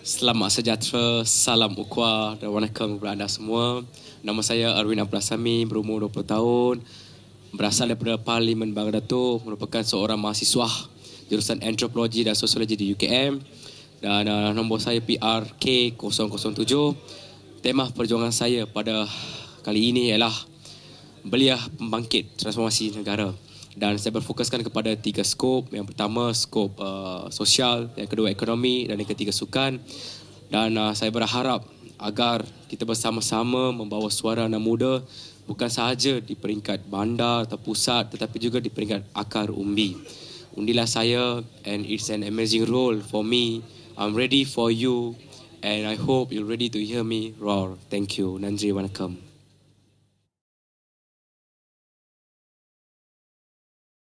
Selamat sejahtera, salam ukwa dan wanakam kepada anda semua. Nama saya Arwin Abdul Sami, berumur 20 tahun. Berasal daripada Parlimen Bangga Datuk, merupakan seorang mahasiswa jurusan Antropologi dan Sosiologi di UKM. Dan uh, nombor saya PRK007. Tema perjuangan saya pada kali ini ialah Belia Pembangkit Transformasi Negara dan saya berfokuskan kepada tiga skop. Yang pertama skop uh, sosial, yang kedua ekonomi dan yang ketiga sukan. Dan uh, saya berharap agar kita bersama-sama membawa suara anak muda bukan sahaja di peringkat bandar atau pusat tetapi juga di peringkat akar umbi. Undilah saya and it's an amazing role for me. I'm ready for you and I hope you're ready to hear me roar. Thank you. Nandri Wanakam.